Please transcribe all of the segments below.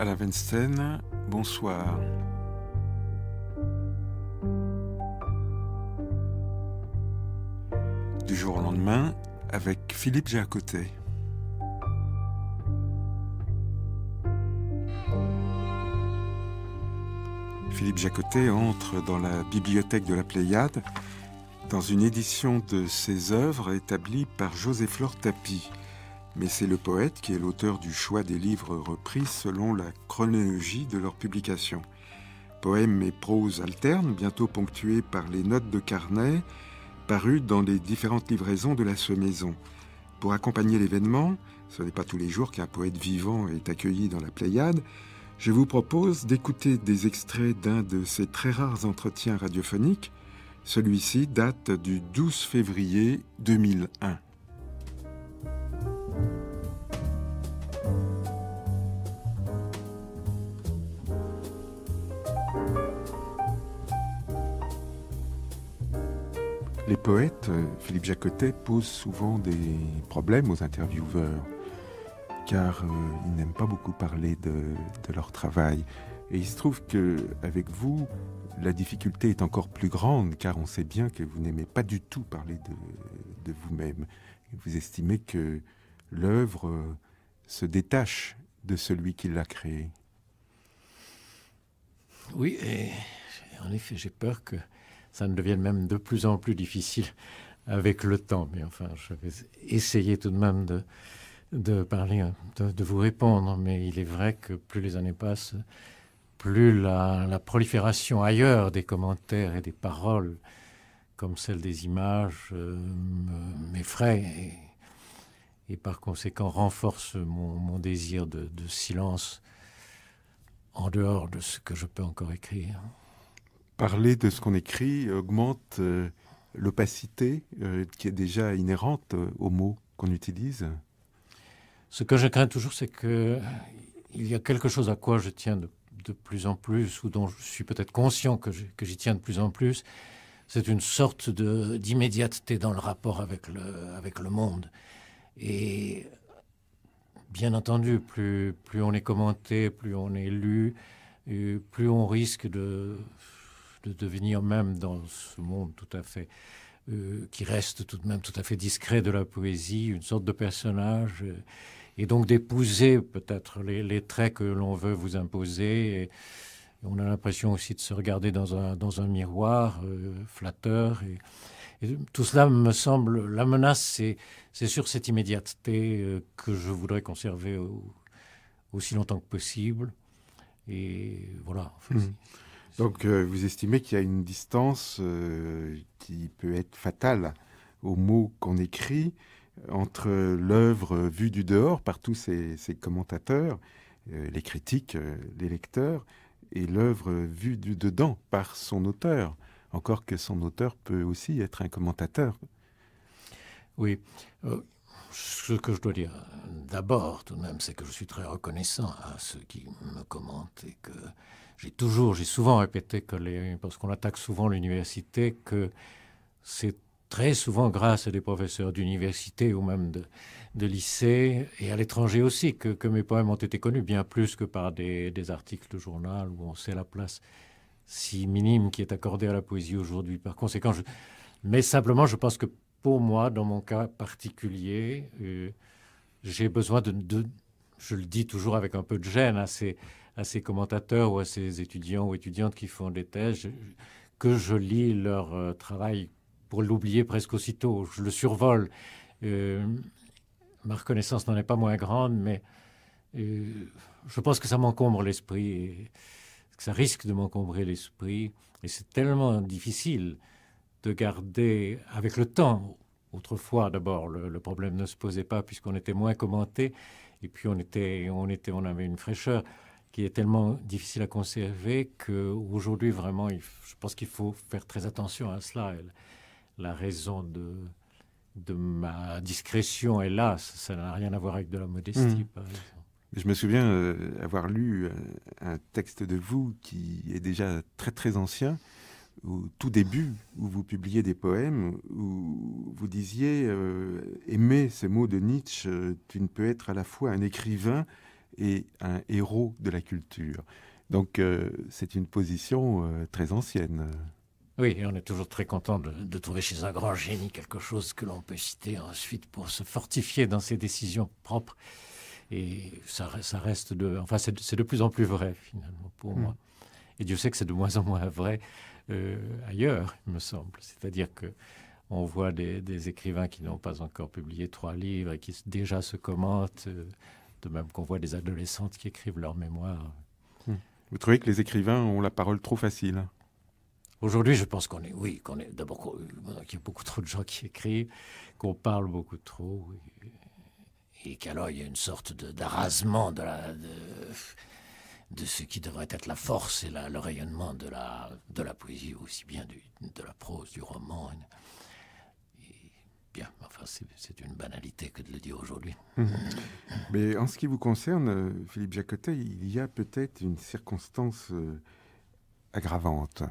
Alain bonsoir. Du jour au lendemain, avec Philippe Jacotet. Philippe Jacotet entre dans la bibliothèque de la Pléiade dans une édition de ses œuvres établie par José Flore Tapie mais c'est le poète qui est l'auteur du choix des livres repris selon la chronologie de leur publication. Poèmes et prose alternes, bientôt ponctués par les notes de carnet, parues dans les différentes livraisons de la semaison. Pour accompagner l'événement, ce n'est pas tous les jours qu'un poète vivant est accueilli dans la Pléiade, je vous propose d'écouter des extraits d'un de ces très rares entretiens radiophoniques. Celui-ci date du 12 février 2001. Les poètes, euh, Philippe Jacotet, posent souvent des problèmes aux intervieweurs, car euh, ils n'aiment pas beaucoup parler de, leur travail. Et il se trouve que avec vous, la difficulté est encore plus grande, car on sait bien que vous n'aimez pas du tout parler de, de vous-même. Vous estimez que l'œuvre euh, se détache de celui qui l'a créée. Oui, et en effet, j'ai peur que ça ne devienne même de plus en plus difficile avec le temps. Mais enfin, je vais tout de même de, parler, hein, de, vous répondre. Mais il est vrai que plus les années passent, plus la, prolifération ailleurs des commentaires et des paroles, comme celle des images, euh, m'effraie et, par conséquent renforce mon, désir de silence en dehors de ce que je peux encore écrire parler de ce qu'on écrit augmente euh, l'opacité euh, qui est déjà inhérente euh, aux mots qu'on utilise Ce que je crains toujours, c'est qu'il y a quelque chose à quoi je tiens de, plus en plus, ou dont je suis peut-être conscient que j'y tiens de plus en plus. C'est une sorte d'immédiateté dans le rapport avec le, monde. Et bien entendu, plus on est commenté, plus on est lu, plus on risque de de devenir même dans ce monde tout à fait euh, qui reste tout de même tout à fait discret de la poésie, une sorte de personnage, euh, et donc d'épouser peut-être les, traits que l'on veut vous imposer. Et, on a l'impression aussi de se regarder dans un, dans un miroir euh, flatteur. Et, tout cela me semble, la menace, c'est, c'est sur cette immédiateté que je voudrais conserver aussi longtemps que possible. Et voilà. Mmh. Donc euh, vous estimez qu'il y a une distance euh, qui peut être fatale aux mots qu'on écrit entre l'œuvre vue du dehors par tous ces, commentateurs, euh, les critiques, les lecteurs, et l'œuvre vue du dedans par son auteur, encore que son auteur peut aussi être un commentateur. Oui ce que je dois dire d'abord, tout de même, c'est que je suis très reconnaissant à ceux qui me commentent et que j'ai toujours, j'ai souvent répété que les, parce qu'on attaque souvent l'université, que c'est très souvent grâce à des professeurs d'université ou même de, de lycée et à l'étranger aussi que, mes poèmes ont été connus, bien plus que par des, articles de journal où on sait la place si minime qui est accordée à la poésie aujourd'hui. Par conséquent, mais simplement, je pense que pour moi, dans mon cas particulier, euh, j'ai besoin de, je le dis toujours avec un peu de gêne, assez... Hein, à ces commentateurs ou à ces étudiants ou étudiantes qui font des thèses que je lis leur euh, travail pour l'oublier presque aussitôt. Je le survole. Euh, ma reconnaissance n'en est pas moins grande, mais euh, je pense que ça m'encombre l'esprit, que ça risque de m'encombrer l'esprit. Et c'est tellement difficile de garder avec le temps. Autrefois, d'abord, le, le, problème ne se posait pas puisqu'on était moins commenté, et puis on était, on était, on avait une fraîcheur qui est tellement difficile à conserver qu'aujourd'hui, vraiment, je pense qu'il faut faire très attention à cela. La raison de, ma discrétion, hélas, ça n'a rien à voir avec de la modestie, mmh. Je me souviens euh, avoir lu euh, un texte de vous qui est déjà très très ancien, au tout début, où vous publiez des poèmes, où vous disiez euh, Aimer mots mots de Nietzsche, tu ne peux être à la fois un écrivain, et un héros de la culture. Donc euh, c'est une position euh, très ancienne. Oui, on est toujours très content de, trouver chez un grand génie quelque chose que l'on peut citer ensuite pour se fortifier dans ses décisions propres. Et ça, reste de... Enfin, c'est de, plus en plus vrai, finalement, pour hmm. moi. Et Dieu sait que c'est de moins en moins vrai euh, ailleurs, il me semble. C'est-à-dire que on voit des écrivains qui n'ont pas encore publié trois livres et qui déjà se commentent de même qu'on voit des adolescentes qui écrivent leurs mémoires. Hmm. Vous trouvez que les écrivains ont la parole trop facile Aujourd'hui, je pense qu'on est, oui, qu'on est d'abord euh, qu'il y a beaucoup trop de gens qui écrivent, qu'on parle beaucoup trop, et, qu'alors il y a une sorte d'arrasement de, ce qui devrait être la force et le rayonnement de la, poésie, aussi bien de la prose, du roman. Enfin, c'est une banalité que de le dire aujourd'hui. Mais en ce qui vous concerne, euh, Philippe Jacotet, il y a peut-être une circonstance euh, aggravante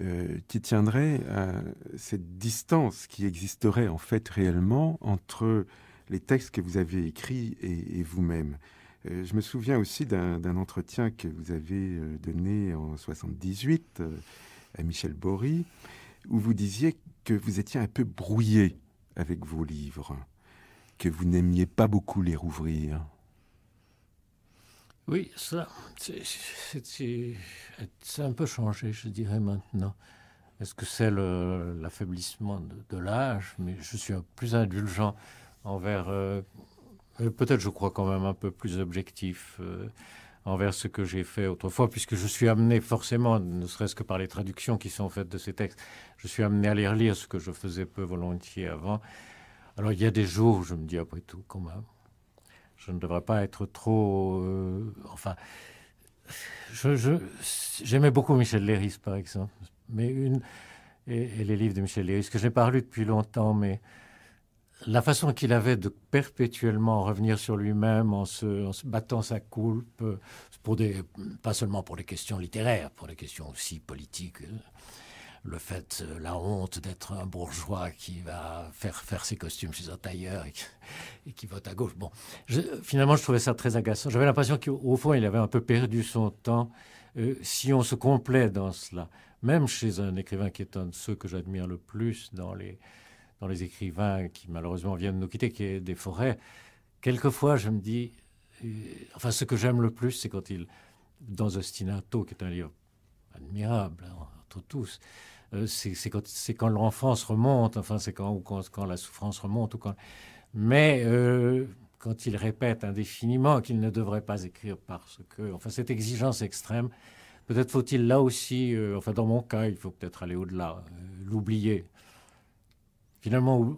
euh, qui tiendrait à cette distance qui existerait en fait réellement entre les textes que vous avez écrits et, vous-même. je me souviens aussi d'un entretien que vous avez donné en 78 à Michel Bory, où vous disiez que vous étiez un peu brouillé avec vos livres, que vous n'aimiez pas beaucoup les rouvrir. Oui, ça, c'est un peu changé, je dirais maintenant. Est-ce que c'est l'affaiblissement de, l'âge Mais je suis plus indulgent envers. Euh, peut-être, je crois, quand même un peu plus objectif. Euh, envers ce que j'ai fait autrefois, puisque je suis amené forcément, ne serait-ce que par les traductions qui sont faites de ces textes, je suis amené à les relire, ce que je faisais peu volontiers avant. Alors il y a des jours où je me dis, après tout, quand même, je ne devrais pas être trop... Euh, enfin, j'aimais beaucoup Michel Léris, par exemple, mais une, et, les livres de Michel Léris, que j'ai parlé depuis longtemps, mais la façon qu'il avait de perpétuellement revenir sur lui-même en se, battant sa coulpe, euh, pas seulement pour les questions littéraires, pour les questions aussi politiques. Euh, le fait, euh, la honte d'être un bourgeois qui va faire faire ses costumes chez un tailleur et qui, vote à gauche. Bon, finalement, je trouvais ça très agaçant. J'avais l'impression qu'au fond, il avait un peu perdu son temps. si on se complaît dans cela, même chez un écrivain qui est un de ceux que j'admire le plus dans les, dans les écrivains qui malheureusement viennent nous quitter, qui est des forêts, quelquefois je me dis, euh, enfin ce que j'aime le plus, c'est quand il, dans Ostinato, qui est un livre admirable hein, entre tous, euh, c'est quand, quand l'enfance remonte, enfin c'est quand, quand, quand, la souffrance remonte, ou quand... mais euh, quand il répète indéfiniment qu'il ne devrait pas écrire parce que, enfin cette exigence extrême, peut-être faut-il là aussi, enfin dans mon cas, il faut peut-être aller au-delà, l'oublier finalement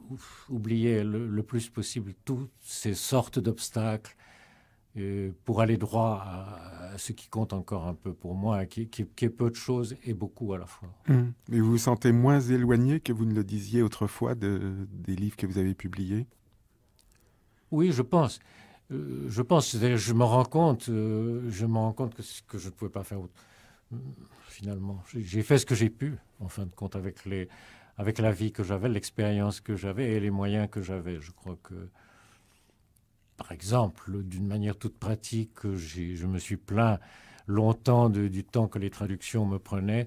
oublier le, plus possible toutes ces sortes d'obstacles euh, pour aller droit à, ce qui compte encore un peu pour moi, qui, qui, est peu de choses et beaucoup à la fois. Mm. Mais vous vous sentez moins éloigné que vous ne le disiez autrefois de, des livres que vous avez publiés Oui, je pense. Euh, je pense, je me rends compte, euh, je me rends compte que, que je ne pouvais pas faire autre. Finalement, j'ai fait ce que j'ai pu, en fin de compte, avec les, avec la vie que j'avais, l'expérience que j'avais et les moyens que j'avais. Je crois que, par exemple, d'une manière toute pratique, je me suis plaint longtemps du temps que les traductions me prenaient.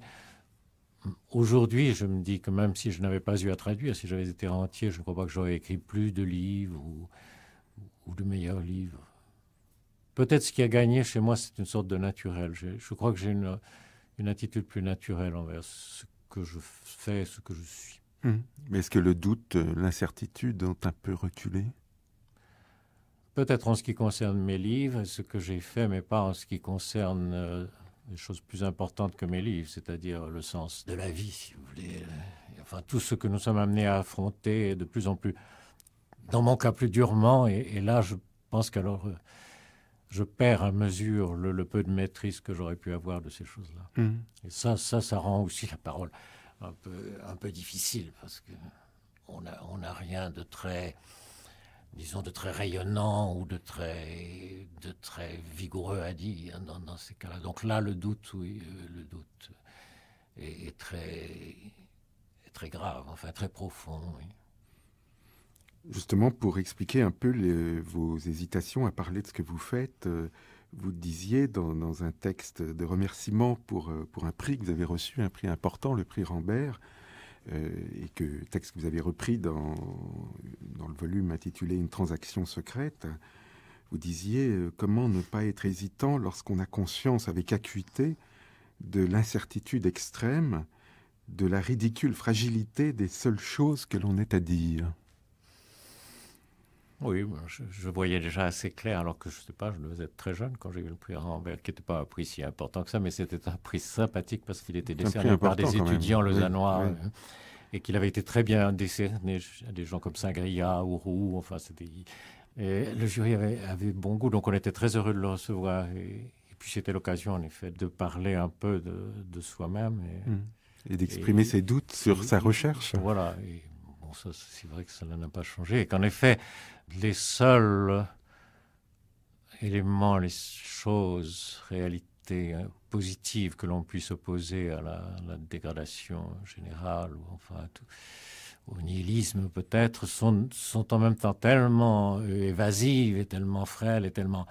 Aujourd'hui, je me dis que même si je n'avais pas eu à traduire, si j'avais été rentier, je ne crois pas que j'aurais écrit plus de livres ou, de meilleurs livres. Peut-être ce qui a gagné chez moi, c'est une sorte de naturel. Je, crois que j'ai une, une, attitude plus naturelle envers ce que je fais, ce que je suis. Hmm. Mais est-ce que le doute, euh, l'incertitude ont un peu reculé Peut-être en ce qui concerne mes livres, ce que j'ai fait, mais pas en ce qui concerne euh, les choses plus importantes que mes livres, c'est-à-dire le sens de la vie, si vous voulez. Euh, enfin, tout ce que nous sommes amenés à affronter de plus en plus, dans mon cas, plus durement. Et, là, je pense qu'alors, je perds à mesure le, peu de maîtrise que j'aurais pu avoir de ces choses-là. Mmh. Et ça, ça, ça rend aussi la parole un peu, un peu difficile parce que on n'a on a rien de très, disons, de très rayonnant ou de très, de très vigoureux à dire dans, ces cas-là. Donc là, le doute, oui, euh, le doute est, très, est très grave, enfin très profond. Oui. Justement, pour expliquer un peu vos hésitations à parler de ce que vous faites, euh, vous disiez dans, un texte de remerciement euh, pour, un prix que vous avez reçu, un prix important, le prix Rambert, euh, et que texte que vous avez repris dans, le volume intitulé Une transaction secrète. Vous disiez comment ne pas être hésitant lorsqu'on a conscience avec acuité de l'incertitude extrême, de la ridicule fragilité des seules choses que l'on est à dire. Oui, bah, je, voyais déjà assez clair, alors que je ne sais pas, je devais être très jeune quand j'ai eu le prix Rambert, qui n'était pas un prix si important que ça, mais c'était un prix sympathique parce qu'il était décerné par des étudiants lausannois. Hein, et qu'il avait été très bien décerné à des gens comme Sangria, Ourou, enfin, c'était. Et le jury avait, bon goût, donc on était très heureux de le recevoir. Et, puis c'était l'occasion, en effet, de parler un peu de, soi-même. Et, mmh. et d'exprimer ses doutes sur sa recherche. Voilà, et c'est vrai que cela n'a pas changé. Et qu'en effet, les seuls éléments, les choses, réalités hein, positives que l'on puisse opposer à la, dégradation générale, ou enfin au nihilisme peut-être, sont, en même temps tellement euh, évasives et tellement frêles et tellement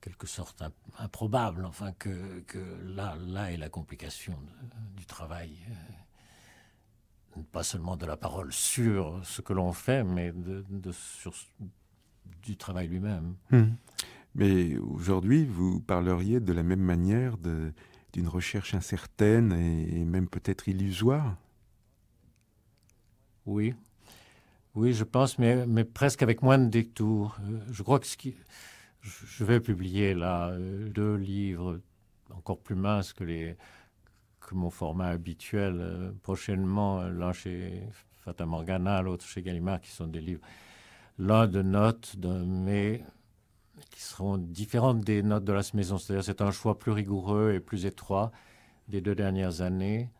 quelque sorte improbable, enfin, que, là, là est la complication du travail. Euh, pas seulement de la parole sur ce que l'on fait, mais de, sur du travail lui-même. Hmm. Mais aujourd'hui, vous parleriez de la même manière d'une recherche incertaine et, même peut-être illusoire Oui. Oui, je pense, mais, presque avec moins de détour. Euh, je crois que ce Je vais publier là euh, deux livres encore plus minces que les, mon format habituel. Euh, prochainement, euh, l'un chez Fata Morgana, l'autre chez Gallimard, qui sont des livres, l'un de notes, de, mais qui seront différentes des notes de la maison. C'est-à-dire c'est un choix plus rigoureux et plus étroit des deux dernières années.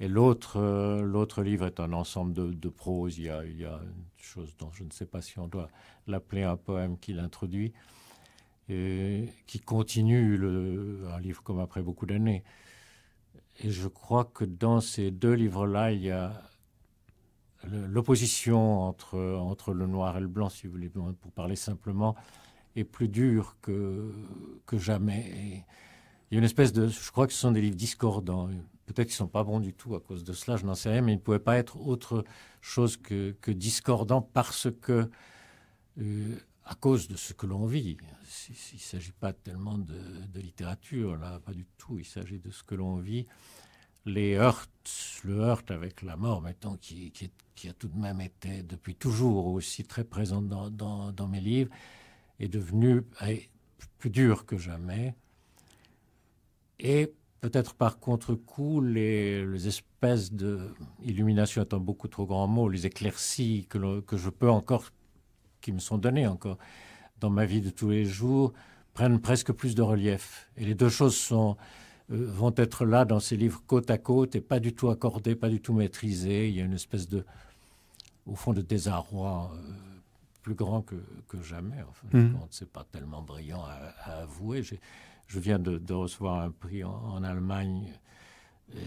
Et l'autre, euh, l'autre livre est un ensemble de, de prose. Il y, a, il y, a, une chose dont je ne sais pas si on doit l'appeler un poème qui l'introduit, et qui continue le, un livre comme après beaucoup d'années. Et je crois que dans ces deux livres-là, il y a l'opposition entre, entre le noir et le blanc, si vous voulez, pour parler simplement, est plus dure que, que jamais. il y a une espèce de... Je crois que ce sont des livres discordants. Peut-être qu'ils ne sont pas bons du tout à cause de cela, je n'en sais rien, mais ils ne pouvaient pas être autre chose que, que discordants parce que... Euh, à cause de ce que l'on vit. Il ne s'agit pas tellement de, littérature, là, pas du tout. Il s'agit de ce que l'on vit. Les heurts, le heurt avec la mort, mettons, qui, qui, qui, a tout de même été depuis toujours aussi très présent dans, mes livres, est devenu plus dur que jamais. Et peut-être par contre-coup, les, espèces de illumination étant beaucoup trop grand mot, les éclaircies que, que je peux encore qui me sont donnés encore dans ma vie de tous les jours prennent presque plus de relief. Et les deux choses sont, euh, vont être là dans ces livres côte à côte et pas du tout accordées, pas du tout maîtrisées. Il y a une espèce de, au fond, de désarroi euh, plus grand que, que jamais. Enfin, c'est mmh. pas tellement brillant à, avouer. Je viens de, recevoir un prix en, Allemagne. Euh,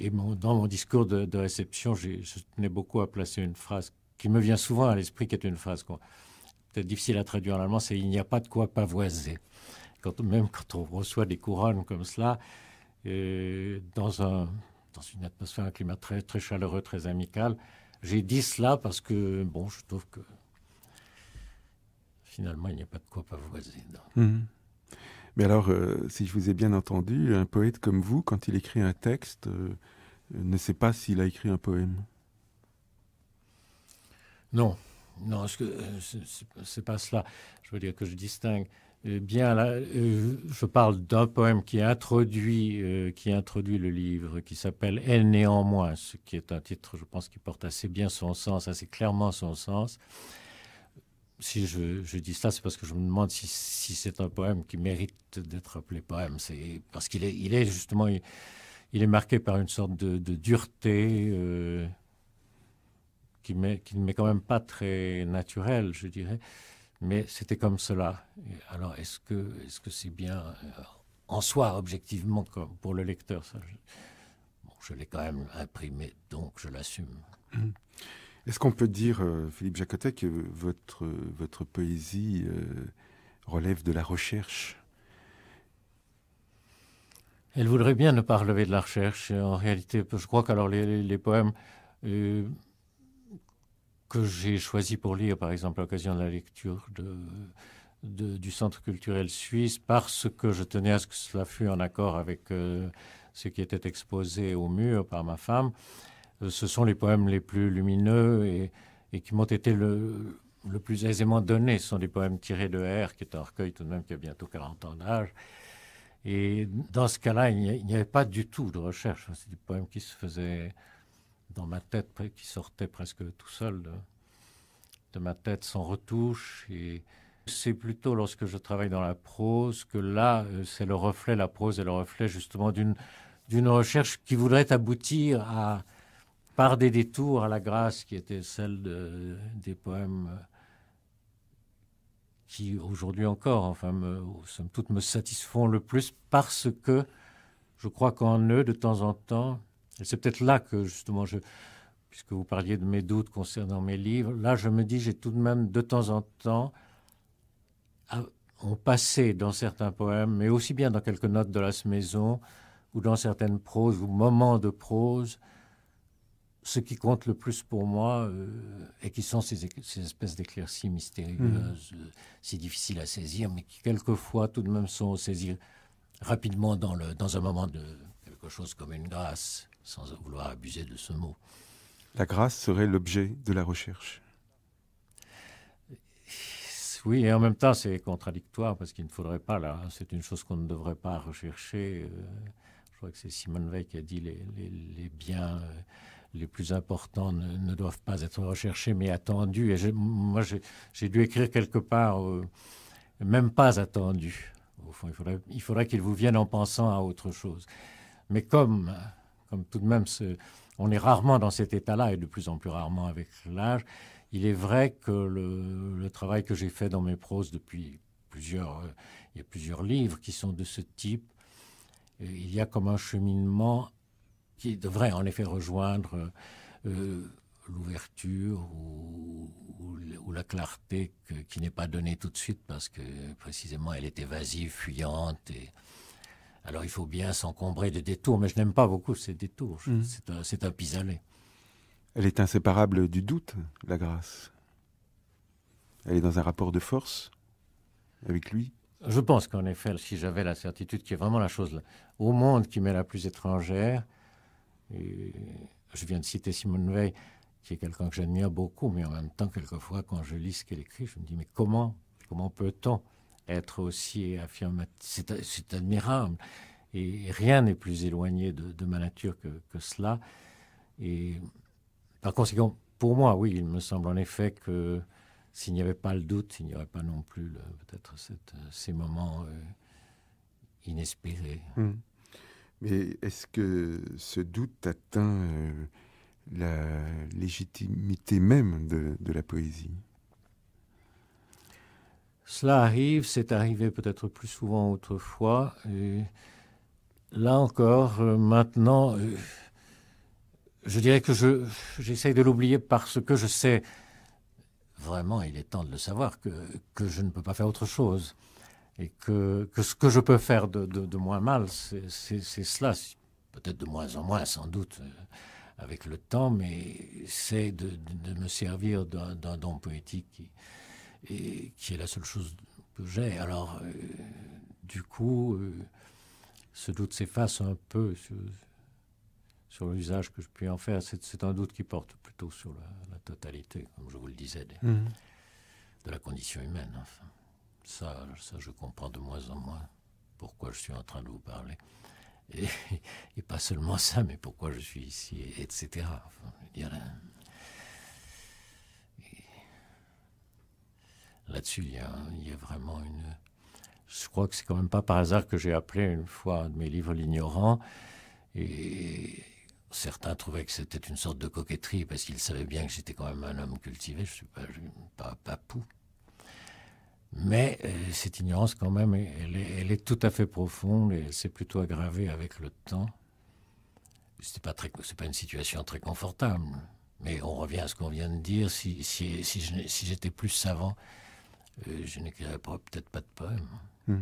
et, dans mon discours de, de réception, je tenais beaucoup à placer une phrase qui me vient souvent à l'esprit, qui est une phrase peut-être difficile à traduire en allemand, c'est il n'y a pas de quoi pavoiser. Quand, même quand on reçoit des couronnes comme cela, euh, dans, un, dans une atmosphère, un climat très, très chaleureux, très amical, j'ai dit cela parce que, bon, je trouve que finalement, il n'y a pas de quoi pavoiser. Mmh. Mais alors, euh, si je vous ai bien entendu, un poète comme vous, quand il écrit un texte, euh, ne sait pas s'il a écrit un poème. Non, non, ce n'est euh, pas cela. Je veux dire que je distingue euh, bien là, euh, je parle d'un poème qui introduit, qui introduit le livre, qui s'appelle Elle néanmoins, ce qui est un titre, je pense, qui porte assez bien son sens, assez clairement son sens. Si je, dis ça, c'est parce que je me demande si, c'est un poème qui mérite d'être appelé poème. C'est parce qu'il est, justement, il, est marqué par une sorte de, dureté qui ne m'est quand même pas très naturel, je dirais. Mais c'était comme cela. Alors, est-ce que c'est -ce c'est bien euh, en soi, objectivement, pour le lecteur ça, Je, bon, je l'ai quand même imprimé, donc je l'assume. Mmh. Est-ce qu'on peut dire, euh, Philippe Jacotet, que votre, votre poésie euh, relève de la recherche Elle voudrait bien ne pas relever de la recherche. En réalité, je crois qu'alors les, les, poèmes que j'ai choisi pour lire, par exemple, à l'occasion de la lecture de, du Centre culturel suisse, parce que je tenais à ce que cela fût en accord avec euh, ce qui était exposé au mur par ma femme. Euh, ce sont les poèmes les plus lumineux et, qui m'ont été le, le, plus aisément donnés. Ce sont des poèmes tirés de R, qui est un recueil tout de même qui a bientôt 40 ans d'âge. Et dans ce cas-là, il n'y avait pas du tout de recherche. C'est des poèmes qui se faisaient dans ma tête qui sortait presque tout seul de, ma tête sans retouche. Et c'est plutôt lorsque je travaille dans la prose que là, euh, c'est le reflet, la prose est le reflet justement d'une recherche qui voudrait aboutir à, par des détours à la grâce qui était celle des poèmes euh, qui aujourd'hui encore, enfin, me, somme toute, me satisfont le plus parce que je crois qu'en eux, de temps en temps, c'est peut-être là que justement je, puisque vous parliez de mes doutes concernant mes livres, là je me dis j'ai tout de même de temps en temps on passait dans certains poèmes, mais aussi bien dans quelques notes de la maison ou dans certaines proses ou moments de prose, ce qui compte le plus pour moi euh, et qui sont ces, espèces d'éclaircies mystérieuses, mm. euh, si difficiles à saisir, mais qui quelquefois tout de même sont saisies rapidement dans, le, dans un moment de quelque chose comme une grâce sans vouloir abuser de ce mot. La grâce serait l'objet de la recherche. Oui, et en même temps, c'est contradictoire parce qu'il ne faudrait pas là. Hein. C'est une chose qu'on ne devrait pas rechercher. Euh, je crois que c'est Simone Veil qui a dit les, les, les biens euh, les plus importants ne, doivent pas être recherchés mais attendus. Et moi, j'ai dû écrire quelque part euh, même pas attendu. Au fond, il faudrait, il faudrait vous vienne en pensant à autre chose. Mais comme comme tout de même, on est rarement dans cet état-là et de plus en plus rarement avec l'âge. Il est vrai que le, travail que j'ai fait dans mes proses depuis plusieurs, euh, il y a plusieurs livres qui sont de ce type. Euh, il y a comme un cheminement qui devrait en effet rejoindre euh, l'ouverture ou, la clarté qui n'est pas donnée tout de suite parce que précisément elle est évasive, fuyante et alors il faut bien s'encombrer de détours, mais je n'aime pas beaucoup ces détours. Mm. C'est un, pis Elle est inséparable du doute, la grâce. Elle est dans un rapport de force avec lui. Je pense qu'en effet, si j'avais la certitude, qui est vraiment la chose au monde qui m'est la plus étrangère, je viens de citer Simone Veil, qui est quelqu'un que j'admire beaucoup, mais en même temps, quelquefois, quand je lis ce qu'elle écrit, je me dis, mais comment, comment peut-on être aussi affirmatif. C'est admirable. Et rien n'est plus éloigné de, ma nature que, cela. Et par conséquent, pour moi, oui, il me semble en effet que s'il n'y avait pas le doute, il n'y aurait pas non plus peut-être ces moments euh, inespérés. Hum. Mais est-ce que ce doute atteint euh, la légitimité même de la poésie cela arrive, c'est arrivé peut-être plus souvent autrefois. Et là encore, euh, maintenant, euh, je dirais que je, j'essaye de l'oublier parce que je sais, vraiment, il est temps de le savoir, que, je ne peux pas faire autre chose. Et que, ce que je peux faire de, moins mal, c'est, cela, peut-être de moins en moins sans doute euh, avec le temps, mais c'est de, me servir d'un, d'un don poétique et qui est la seule chose que j'ai. Alors, euh, du coup, euh, ce doute s'efface un peu sur, l'usage que je puis en faire. C'est un doute qui porte plutôt sur la, totalité, comme je vous le disais, mhm. de la condition humaine. Ça, ça, je comprends de moins en moins pourquoi je suis en train de vous parler. Et, pas seulement ça, mais pourquoi je suis ici, etc. là-dessus, il, il y a, vraiment une. Je crois que c'est quand même pas par hasard que j'ai appelé une fois de mes livres L'ignorant. Et certains trouvaient que c'était une sorte de coquetterie parce qu'ils savaient bien que j'étais quand même un homme cultivé. Je suis pas, suis pas, un pou. Mais euh, cette ignorance, quand même, elle est, tout à fait profonde et elle s'est plutôt aggravée avec le temps. C'est pas pas une situation très confortable. Mais on revient à ce qu'on vient de dire. Si, si, si j'étais plus savant, euh, je n'écrirai pas, peut-être pas de poème. Hmm.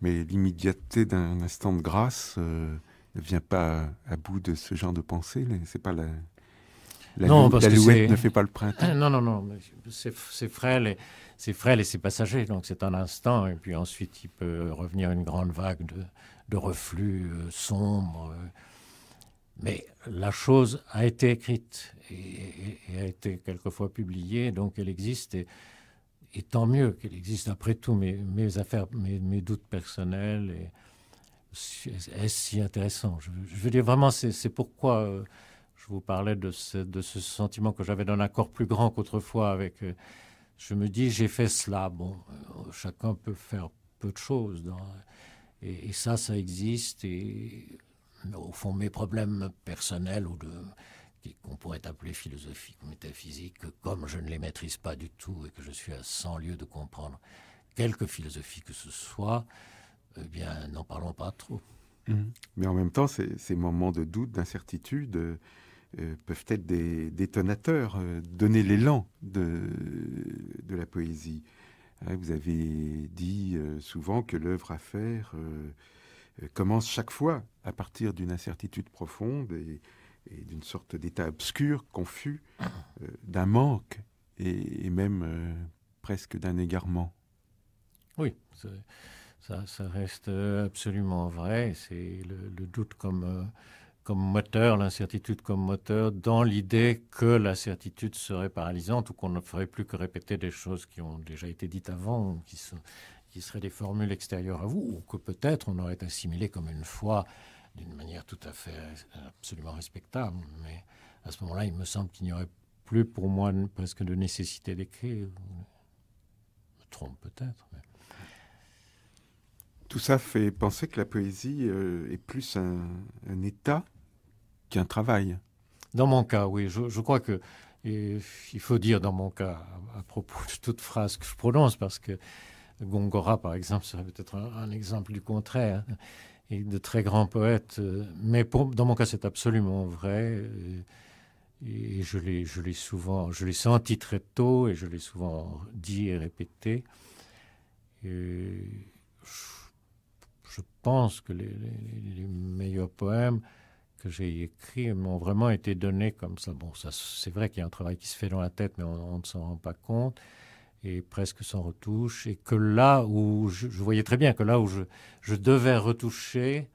Mais l'immédiateté d'un instant de grâce euh, ne vient pas à bout de ce genre de pensée. C'est pas la, la non, parce que ne fait pas le printemps. Ah, non, non, non. C'est frêle et c'est frêle et c'est passager. Donc c'est un instant et puis ensuite il peut revenir une grande vague de, de reflux euh, sombre. Mais la chose a été écrite et, et, a été quelquefois publiée, donc elle existe. Et, et tant mieux qu'elle existe. Après tout, mes, affaires, mes, mes, doutes personnels, est-ce si intéressant je, veux dire, vraiment, c'est pourquoi euh, je vous parlais de ce, de ce sentiment que j'avais d'un accord plus grand qu'autrefois avec. Euh, je me dis, j'ai fait cela. Bon, euh, chacun peut faire peu de choses. Dans, et, et, ça, ça existe. Et au fond, mes problèmes personnels ou de qu'on pourrait appeler philosophique ou métaphysique, comme je ne les maîtrise pas du tout et que je suis à 100 lieues de comprendre quelque philosophie que ce soit, eh bien, n'en parlons pas trop. Mmh. Mais en même temps, ces, moments de doute, d'incertitude, euh, peuvent être des détonateurs, euh, donner l'élan de, la poésie. Hein, vous avez dit euh, souvent que l'œuvre à faire commence chaque fois à partir d'une incertitude profonde et et d'une sorte d'état obscur, confus, euh, d'un manque et, même euh, presque d'un égarement. Oui, ça, reste euh, absolument vrai. C'est le, doute comme, moteur, l'incertitude comme moteur, dans l'idée que la certitude serait paralysante ou qu'on ne ferait plus que répéter des choses qui ont déjà été dites avant qui, qui seraient des formules extérieures à vous ou que peut-être on aurait assimilé comme une foi d'une manière tout à fait euh, absolument respectable. Mais à ce moment-là, il me semble qu'il n'y aurait plus pour moi presque de nécessité d'écrire. Je me trompe peut-être. Tout ça fait penser que la poésie euh, est plus un, état qu'un travail. Dans mon cas, oui. Je, crois que il faut dire dans mon cas, à, propos de toute phrase que je prononce, parce que Gongora, par exemple, serait peut-être un exemple du contraire. Hein et de très grands poètes. Euh, mais dans mon cas, c'est absolument vrai. Euh, et je l'ai, souvent, je l'ai senti très tôt et je l'ai souvent dit et répété. je, pense que les, meilleurs poèmes que j'ai écrits m'ont vraiment été donnés comme ça. Bon, ça, c'est vrai qu'il y a un travail qui se fait dans la tête, mais on ne s'en rend pas compte et presque sans retouche, et que là où je, voyais très bien que là où je, je devais retoucher,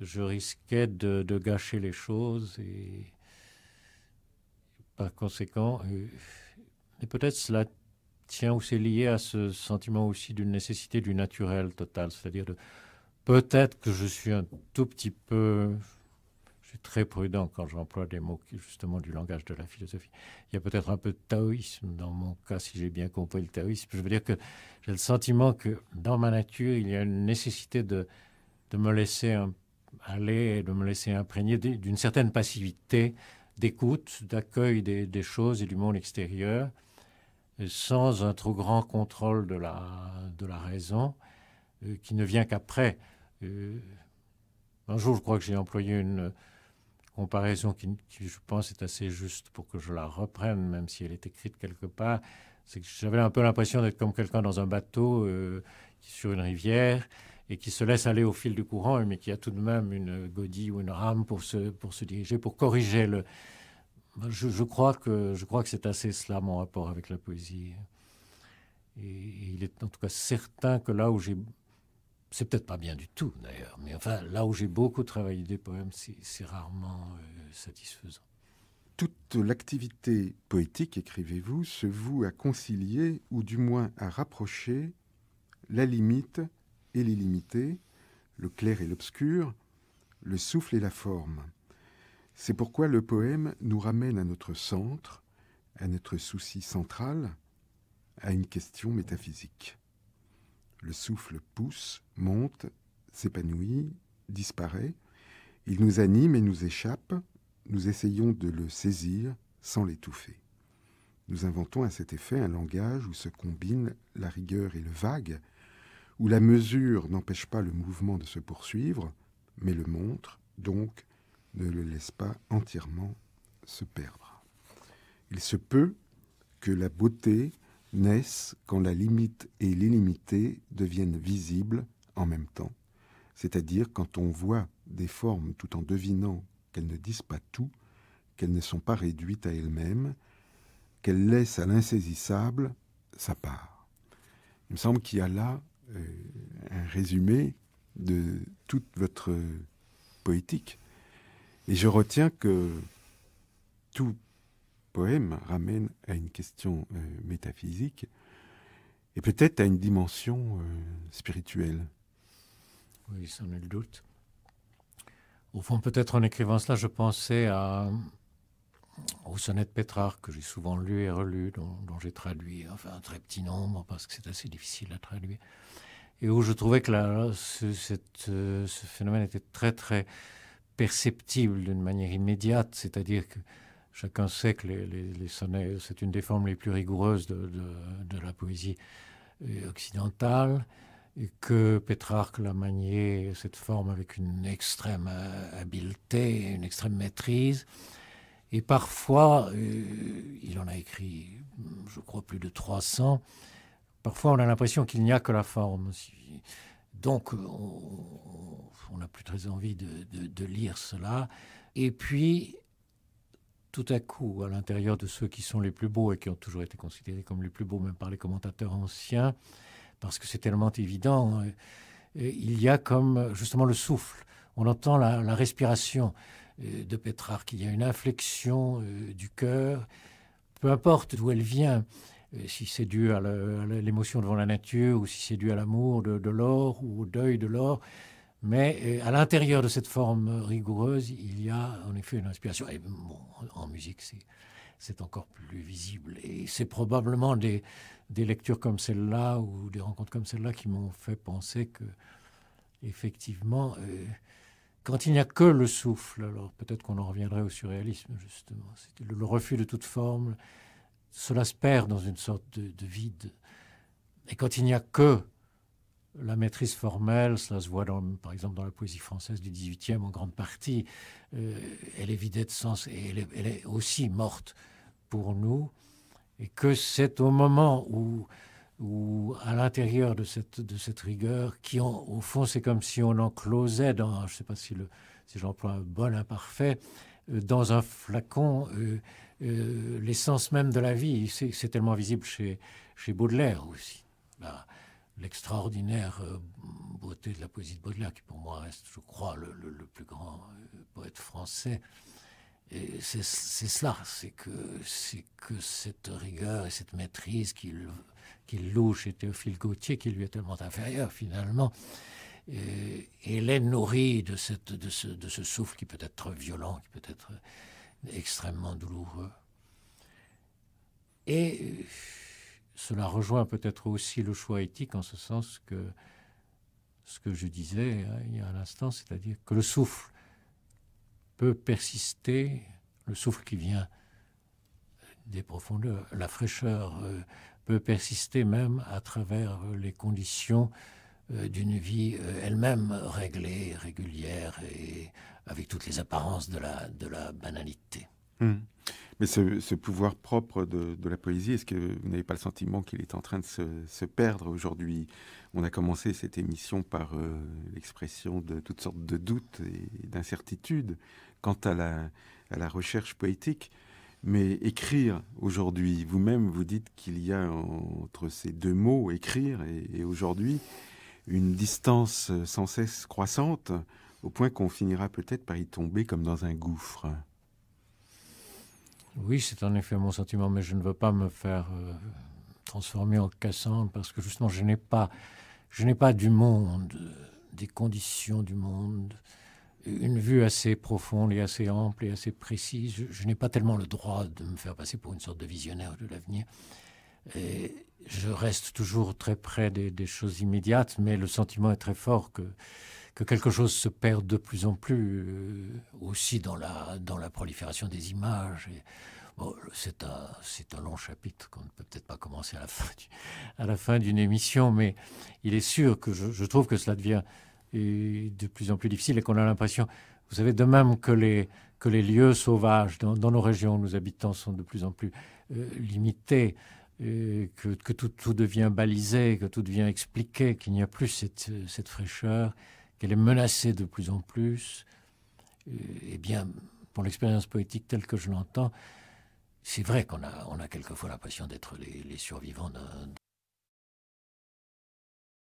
je risquais de, gâcher les choses et par conséquent, euh, et peut-être cela tient ou c'est lié à ce sentiment aussi d'une nécessité du naturel total, c'est-à-dire de peut-être que je suis un tout petit peu, très prudent quand j'emploie des mots qui, justement du langage de la philosophie. Il y a peut-être un peu de taoïsme dans mon cas, si j'ai bien compris le taoïsme. Je veux dire que j'ai le sentiment que dans ma nature, il y a une nécessité de, de me laisser aller, de me laisser imprégner d'une certaine passivité, d'écoute, d'accueil des, choses et du monde extérieur, sans un trop grand contrôle de la, de la raison, euh, qui ne vient qu'après. Euh, un jour, je crois que j'ai employé une, comparaison qui, je pense, est assez juste pour que je la reprenne, même si elle est écrite quelque part. C'est que j'avais un peu l'impression d'être comme quelqu'un dans un bateau euh, sur une rivière et qui se laisse aller au fil du courant, mais qui a tout de même une godille ou une rame pour se, pour se diriger, pour corriger le. Je, crois que je crois que c'est assez cela mon rapport avec la poésie. et il est en tout cas certain que là où j'ai c'est peut-être pas bien du tout d'ailleurs, mais enfin là où j'ai beaucoup travaillé des poèmes, c'est rarement euh, satisfaisant. Toute l'activité poétique, écrivez-vous, se voue à concilier ou du moins à rapprocher la limite et l'illimité, le clair et l'obscur, le souffle et la forme. C'est pourquoi le poème nous ramène à notre centre, à notre souci central, à une question métaphysique. Le souffle pousse, monte, s'épanouit, disparaît. Il nous anime et nous échappe. Nous essayons de le saisir sans l'étouffer. Nous inventons à cet effet un langage où se combinent la rigueur et le vague, où la mesure n'empêche pas le mouvement de se poursuivre, mais le montre, donc ne le laisse pas entièrement se perdre. Il se peut que la beauté naissent quand la limite et l'illimité deviennent visibles en même temps, c'est-à-dire quand on voit des formes tout en devinant qu'elles ne disent pas tout, qu'elles ne sont pas réduites à elles-mêmes, qu'elles laissent à l'insaisissable sa part. Il me semble qu'il y a là euh, un résumé de toute votre poétique. Et je retiens que tout poème ramène à une question euh, métaphysique et peut-être à une dimension euh, spirituelle. Oui, sans nul doute. Au fond, peut-être en écrivant cela, je pensais à, au sonnet de Pétrarque que j'ai souvent lu et relu, dont, j'ai traduit enfin, un très petit nombre parce que c'est assez difficile à traduire, et où je trouvais que là, ce, euh, ce phénomène était très très perceptible d'une manière immédiate, c'est-à-dire que Chacun sait que les, sonnets, c'est une des formes les plus rigoureuses de, la poésie euh, occidentale, et que Pétrarque l'a manié cette forme avec une extrême euh, habileté, une extrême maîtrise. Et parfois, euh, il en a écrit, je crois, plus de 300. Parfois, on a l'impression qu'il n'y a que la forme. Donc, on n'a plus très envie de, de, lire cela. Et puis, tout à coup, à l'intérieur de ceux qui sont les plus beaux et qui ont toujours été considérés comme les plus beaux, même par les commentateurs anciens, parce que c'est tellement évident, hein, il y a comme justement le souffle. On entend la, respiration euh, de Pétrarque. Il y a une inflexion euh, du cœur, peu importe d'où elle vient, euh, si c'est dû à l'émotion devant la nature ou si c'est dû à l'amour de l'or ou au deuil de l'or. Mais euh, à l'intérieur de cette forme rigoureuse, il y a en effet une inspiration. Et bon, en musique, c'est encore plus visible. Et c'est probablement des, lectures comme celle-là ou des rencontres comme celle-là qui m'ont fait penser que, effectivement, euh, quand il n'y a que le souffle, alors peut-être qu'on en reviendrait au surréalisme, justement. le, refus de toute forme. Cela se perd dans une sorte de vide. Et quand il n'y a que la maîtrise formelle, cela se voit par exemple dans la poésie française du XVIIIe en grande partie, euh, elle est vidée de sens et elle est, aussi morte pour nous. Et que c'est au moment où, où à l'intérieur de cette, de cette rigueur, qui au fond c'est comme si on enclosait dans, je ne sais pas si, le, si j'emploie un bon imparfait, euh, dans un flacon euh, l'essence même de la vie. C'est, tellement visible chez, chez Baudelaire aussi l'extraordinaire euh, beauté de la poésie de Baudelaire, qui pour moi reste, je crois, le, plus grand euh, poète français. Et c'est cela, c'est que, que cette rigueur et cette maîtrise qu'il qu loue chez Théophile Gautier, qui lui est tellement inférieur finalement, et, elle est nourrie de, cette, de, ce, de ce souffle qui peut être violent, qui peut être extrêmement douloureux. Et euh, cela rejoint peut-être aussi le choix éthique en ce sens que ce que je disais hein, il y a un instant, c'est-à-dire que le souffle peut persister, le souffle qui vient des profondeurs, la fraîcheur euh, peut persister même à travers euh, les conditions euh, d'une vie elle-même réglée, régulière et avec toutes les apparences de la banalité. Hmm. Mais ce, pouvoir propre de, la poésie, est-ce que vous n'avez pas le sentiment qu'il est en train de se, perdre aujourd'hui On a commencé cette émission par euh, l'expression de toutes sortes de doutes et d'incertitudes quant à la, recherche poétique. Mais écrire aujourd'hui, vous-même vous dites qu'il y a entre ces deux mots, écrire et aujourd'hui, une distance sans cesse croissante, au point qu'on finira peut-être par y tomber comme dans un gouffre. Oui, c'est en effet mon sentiment, mais je ne veux pas me faire euh, transformer en Cassandre parce que justement, je n'ai pas, je n'ai pas du monde, des conditions du monde, une vue assez profonde et assez ample et assez précise. Je, n'ai pas tellement le droit de me faire passer pour une sorte de visionnaire de l'avenir. Et je reste toujours très près des, choses immédiates, mais le sentiment est très fort que que quelque chose se perd de plus en plus euh, aussi dans la, dans la prolifération des images. Et, c'est un, long chapitre qu'on ne peut peut-être pas commencer à la fin à la fin d'une émission, mais il est sûr que je, trouve que cela devient euh, de plus en plus difficile et qu'on a l'impression, vous savez, de même que les, que les lieux sauvages dans, nos régions nos habitants sont de plus en plus euh, limités. que, que tout, tout, devient balisé, que tout devient expliqué, qu'il n'y a plus cette, cette fraîcheur, qu'elle est menacée de plus en plus, euh, eh bien, pour l'expérience poétique telle que je l'entends, c'est vrai qu'on a, on a quelquefois l'impression d'être les, survivants d'un...